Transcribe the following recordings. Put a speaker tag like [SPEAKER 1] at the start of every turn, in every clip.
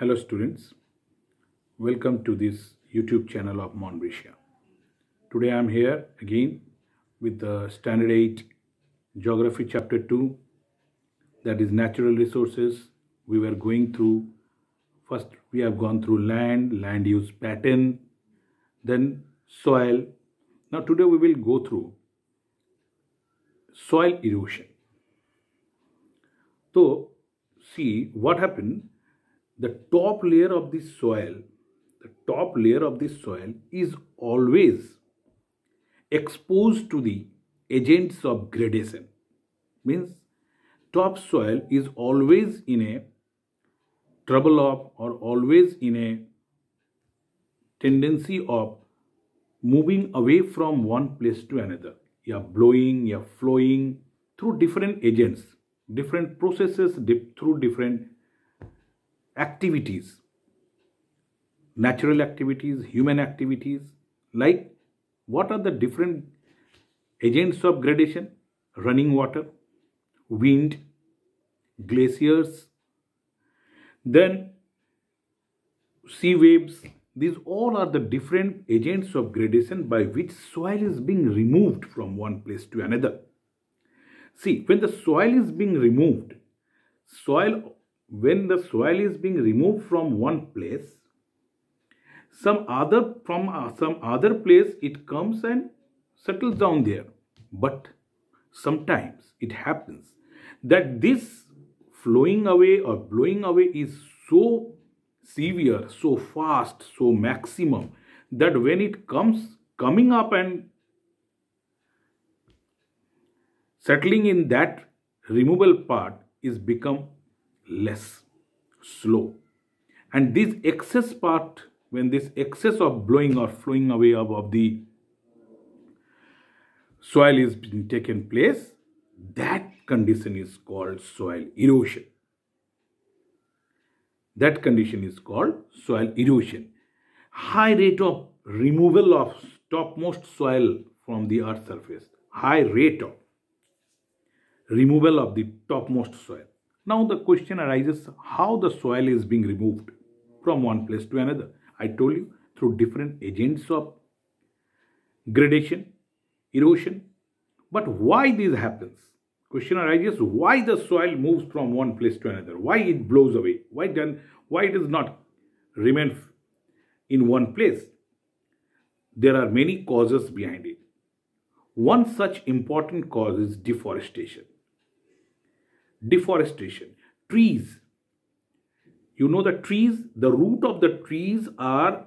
[SPEAKER 1] Hello students, welcome to this YouTube channel of Monbrisha. Today I am here again with the Standard 8 Geography Chapter 2 that is Natural Resources. We were going through, first we have gone through land, land use pattern, then soil. Now today we will go through soil erosion. So see what happened the top layer of the soil the top layer of the soil is always exposed to the agents of gradation means top soil is always in a trouble of or always in a tendency of moving away from one place to another You are blowing you are flowing through different agents different processes through different activities, natural activities, human activities, like what are the different agents of gradation? Running water, wind, glaciers, then sea waves. These all are the different agents of gradation by which soil is being removed from one place to another. See, when the soil is being removed, soil when the soil is being removed from one place some other from uh, some other place it comes and settles down there but sometimes it happens that this flowing away or blowing away is so severe so fast so maximum that when it comes coming up and settling in that removal part is become less, slow. And this excess part, when this excess of blowing or flowing away of, of the soil is being taken place, that condition is called soil erosion. That condition is called soil erosion. High rate of removal of topmost soil from the earth surface. High rate of removal of the topmost soil. Now the question arises how the soil is being removed from one place to another. I told you through different agents of gradation, erosion. But why this happens? Question arises why the soil moves from one place to another, why it blows away, why then why does not remain in one place. There are many causes behind it. One such important cause is deforestation deforestation. Trees. You know the trees, the root of the trees are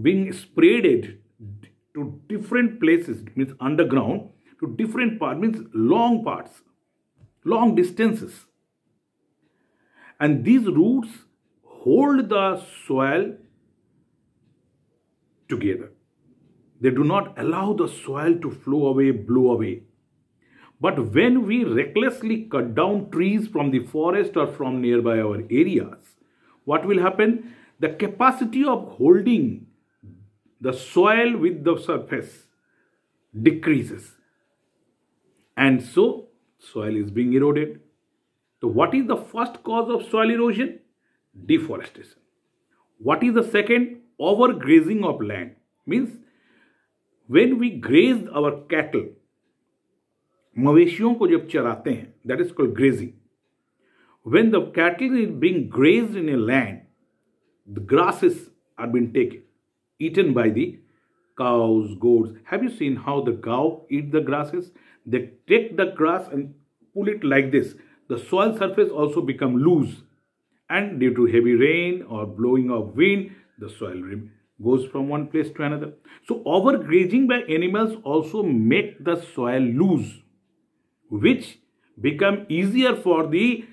[SPEAKER 1] being spreaded to different places, means underground, to different parts, means long parts, long distances. And these roots hold the soil together. They do not allow the soil to flow away, blow away. But when we recklessly cut down trees from the forest or from nearby our areas, what will happen? The capacity of holding the soil with the surface decreases. And so, soil is being eroded. So, what is the first cause of soil erosion? Deforestation. What is the second? Overgrazing of land. Means, when we graze our cattle, मवेशियों को जब चराते हैं that is called when the cattle is being grazed in a land, the grasses are being taken, eaten by the cows, goats. Have you seen how the cow eat the grasses? They take the grass and pull it like this. The soil surface also become loose. And due to heavy rain or blowing of wind, the soil goes from one place to another. So overgrazing by animals also make the soil loose which become easier for the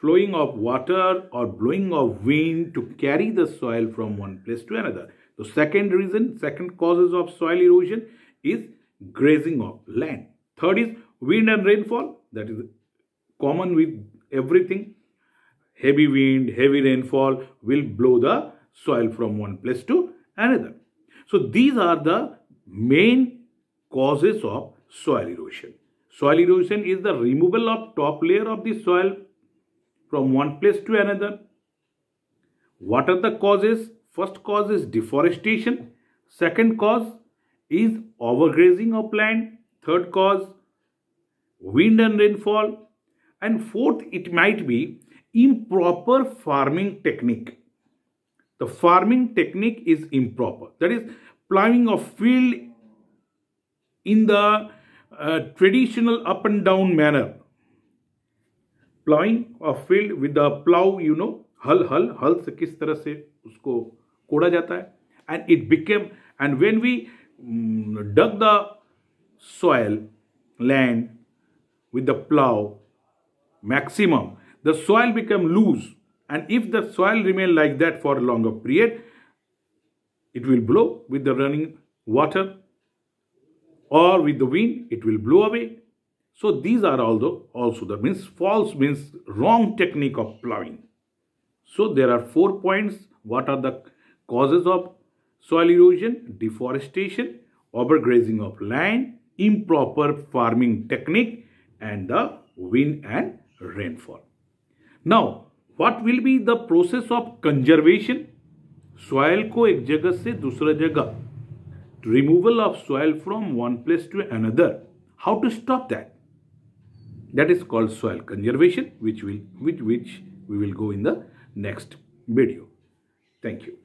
[SPEAKER 1] flowing of water or blowing of wind to carry the soil from one place to another. The second reason, second causes of soil erosion is grazing of land. Third is wind and rainfall that is common with everything. Heavy wind, heavy rainfall will blow the soil from one place to another. So these are the main causes of soil erosion. Soil erosion is the removal of top layer of the soil from one place to another. What are the causes? First cause is deforestation. Second cause is overgrazing of land. Third cause, wind and rainfall. And fourth, it might be improper farming technique. The farming technique is improper. That is, plowing of field in the a traditional up and down manner. Plowing a field with a plow, you know, hull, hull, हल से किस तरह It उसको and when we mm, dug the soil land with the plow maximum the soil become loose and if the soil remain like that for a longer period it will blow with the running water or with the wind it will blow away. So these are also, also that means false means wrong technique of plowing. So there are four points. What are the causes of soil erosion, deforestation, overgrazing of land, improper farming technique and the wind and rainfall. Now, what will be the process of conservation? Soil को एक जगह से दूसरा जगह removal of soil from one place to another. How to stop that? That is called soil conservation, which will which which we will go in the next video. Thank you.